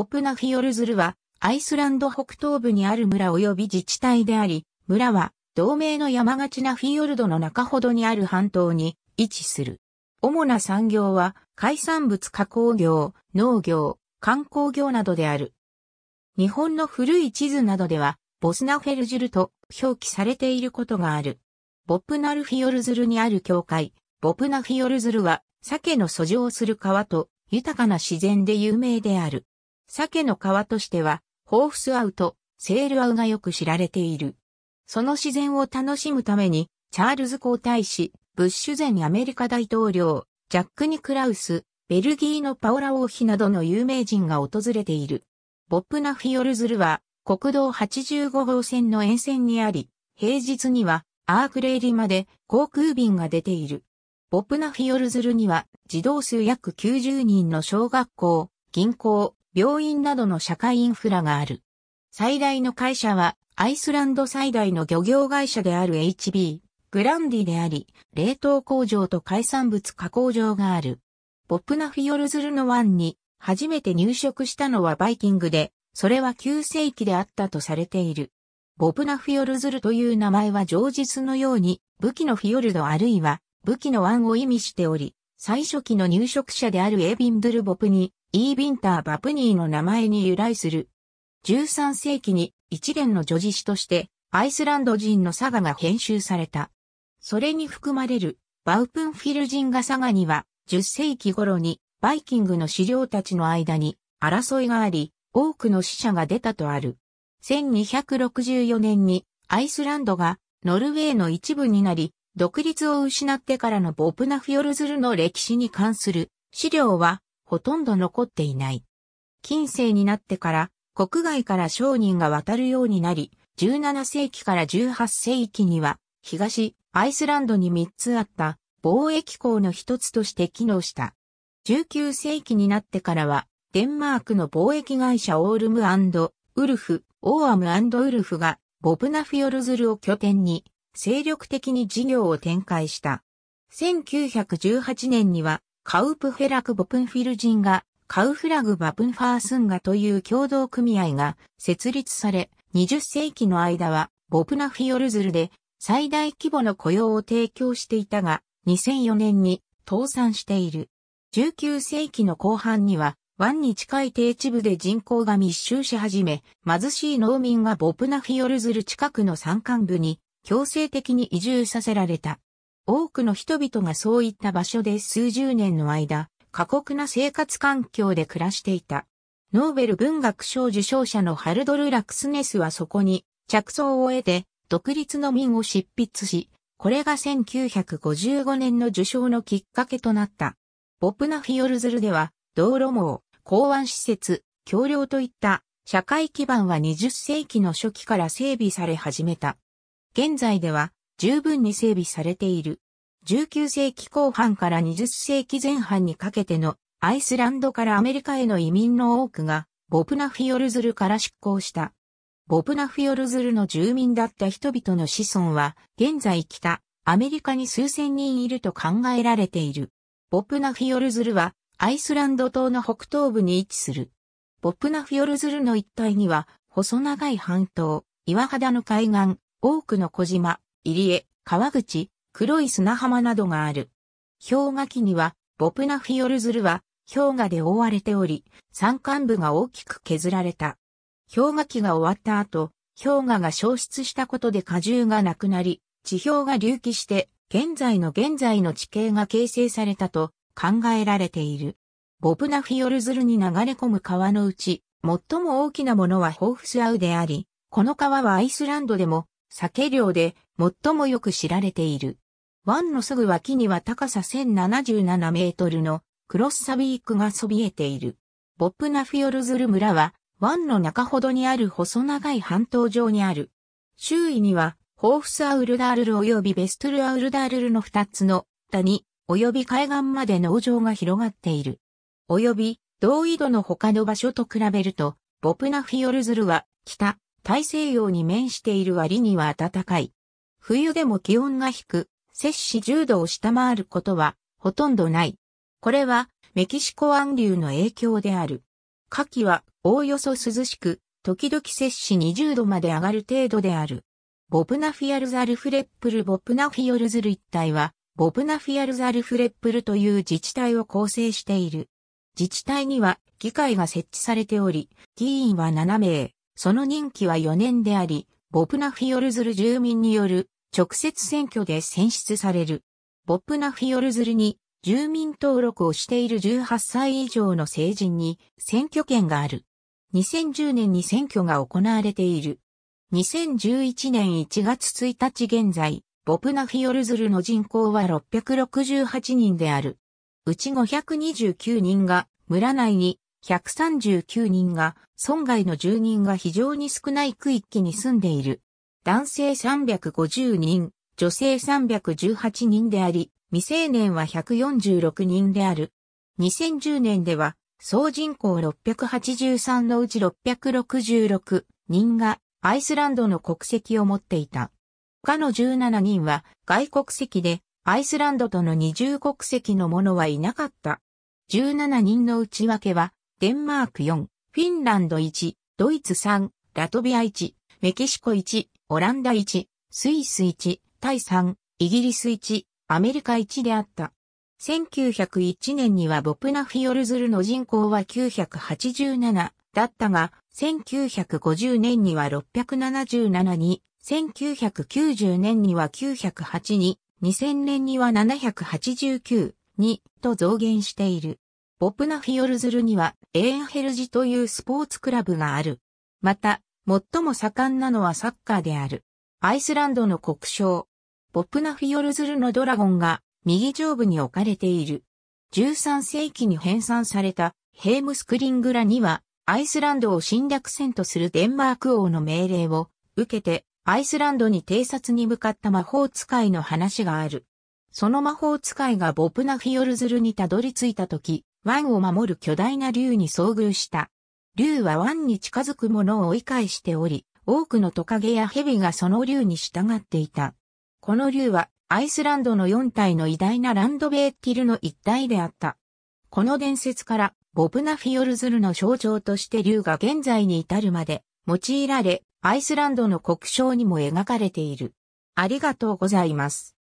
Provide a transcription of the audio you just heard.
オプナフィヨルズルは、アイスランド北東部にある村及び自治体であり、村は、同盟の山がちなフィヨルドの中ほどにある半島に位置する。主な産業は、海産物加工業、農業、観光業などである。日本の古い地図などでは、ボスナフェルジルと表記されていることがある。ボプナルフィヨルズルにある教会、ボプナフィヨルズルは、鮭の遡上する川と豊かな自然で有名である。鮭の川としては、ホーフスアウト、セールアウがよく知られている。その自然を楽しむために、チャールズ皇太子、ブッシュ前アメリカ大統領、ジャック・ニクラウス、ベルギーのパオラ王妃などの有名人が訪れている。ボップナフィヨルズルは国道85号線の沿線にあり、平日にはアークレーリまで航空便が出ている。ボップナフィヨルズルには児童数約90人の小学校、銀行、病院などの社会インフラがある。最大の会社は、アイスランド最大の漁業会社である HB、グランディであり、冷凍工場と海産物加工場がある。ボプナフィヨルズルの湾に、初めて入植したのはバイキングで、それは旧世紀であったとされている。ボプナフィヨルズルという名前は常日のように、武器のフィヨルドあるいは、武器の湾を意味しており、最初期の入植者であるエビンドゥルボプに、イービンター・バプニーの名前に由来する。13世紀に一連の叙事詩としてアイスランド人のサガが編集された。それに含まれるバウプンフィル人がサガには10世紀頃にバイキングの資料たちの間に争いがあり、多くの死者が出たとある。1264年にアイスランドがノルウェーの一部になり、独立を失ってからのボプナフィヨルズルの歴史に関する資料はほとんど残っていない。近世になってから国外から商人が渡るようになり、17世紀から18世紀には東アイスランドに3つあった貿易港の一つとして機能した。19世紀になってからはデンマークの貿易会社オールムウルフ、オーアムウルフがボブナフィヨルズルを拠点に精力的に事業を展開した。1918年にはカウプフェラク・ボプンフィルジンが、カウフラグ・バプンファースンガという共同組合が設立され、20世紀の間は、ボプナフィオルズルで最大規模の雇用を提供していたが、2004年に倒産している。19世紀の後半には、湾に近い低地部で人口が密集し始め、貧しい農民がボプナフィオルズル近くの山間部に強制的に移住させられた。多くの人々がそういった場所で数十年の間、過酷な生活環境で暮らしていた。ノーベル文学賞受賞者のハルドル・ラクスネスはそこに着想を得て独立の民を執筆し、これが1955年の受賞のきっかけとなった。ボプナフィオルズルでは道路網、港湾施設、橋梁といった社会基盤は20世紀の初期から整備され始めた。現在では十分に整備されている。19世紀後半から20世紀前半にかけてのアイスランドからアメリカへの移民の多くがボプナフィヨルズルから出港した。ボプナフィヨルズルの住民だった人々の子孫は現在北アメリカに数千人いると考えられている。ボプナフィヨルズルはアイスランド島の北東部に位置する。ボプナフィヨルズルの一帯には細長い半島、岩肌の海岸、多くの小島、入江、川口、黒い砂浜などがある。氷河期には、ボプナフィヨルズルは氷河で覆われており、山間部が大きく削られた。氷河期が終わった後、氷河が消失したことで荷重がなくなり、地表が隆起して、現在の現在の地形が形成されたと考えられている。ボプナフィヨルズルに流れ込む川のうち、最も大きなものはホーフスアウであり、この川はアイスランドでも、酒漁で最もよく知られている。湾のすぐ脇には高さ1077メートルのクロスサビークがそびえている。ボップナフィヨルズル村は湾の中ほどにある細長い半島上にある。周囲にはホーフスアウルダールル及びベストルアウルダールルの2つの谷及び海岸まで農場が広がっている。及び同緯度の他の場所と比べると、ボプナフィヨルズルは北、大西洋に面している割には暖かい。冬でも気温が低、く、摂氏10度を下回ることはほとんどない。これはメキシコ湾流の影響である。夏季はおおよそ涼しく、時々摂氏20度まで上がる程度である。ボブナフィアルザルフレップルボブナフィオルズル一帯は、ボブナフィアルザルフレップルという自治体を構成している。自治体には議会が設置されており、議員は7名、その任期は4年であり、ボプナフィヨルズル住民による直接選挙で選出される。ボプナフィヨルズルに住民登録をしている18歳以上の成人に選挙権がある。2010年に選挙が行われている。2011年1月1日現在、ボプナフィヨルズルの人口は668人である。うち529人が村内に139人が、村外の住人が非常に少ない区域に住んでいる。男性350人、女性318人であり、未成年は146人である。2010年では、総人口683のうち666人がアイスランドの国籍を持っていた。他の17人は外国籍でアイスランドとの二重国籍の者はいなかった。17人の内訳はデンマーク4、フィンランド1、ドイツ3、ラトビア1、メキシコ1、オランダ1、スイス1、タイ3、イギリス1、アメリカ1であった。1901年にはボプナフィヨルズルの人口は987だったが、1950年には677に、1990年には908に、2000年には789に、と増減している。ボプナフィオルズルにはエーンヘルジというスポーツクラブがある。また、最も盛んなのはサッカーである。アイスランドの国章。ボプナフィオルズルのドラゴンが右上部に置かれている。13世紀に編纂されたヘームスクリングラにはアイスランドを侵略戦とするデンマーク王の命令を受けてアイスランドに偵察に向かった魔法使いの話がある。その魔法使いがボプナフィヨルズルにたどり着いた時、湾を守る巨大な竜に遭遇した。竜は湾に近づくものを追い返しており、多くのトカゲや蛇がその竜に従っていた。この竜はアイスランドの4体の偉大なランドベーキルの一体であった。この伝説からボブナフィオルズルの象徴として竜が現在に至るまで用いられ、アイスランドの国章にも描かれている。ありがとうございます。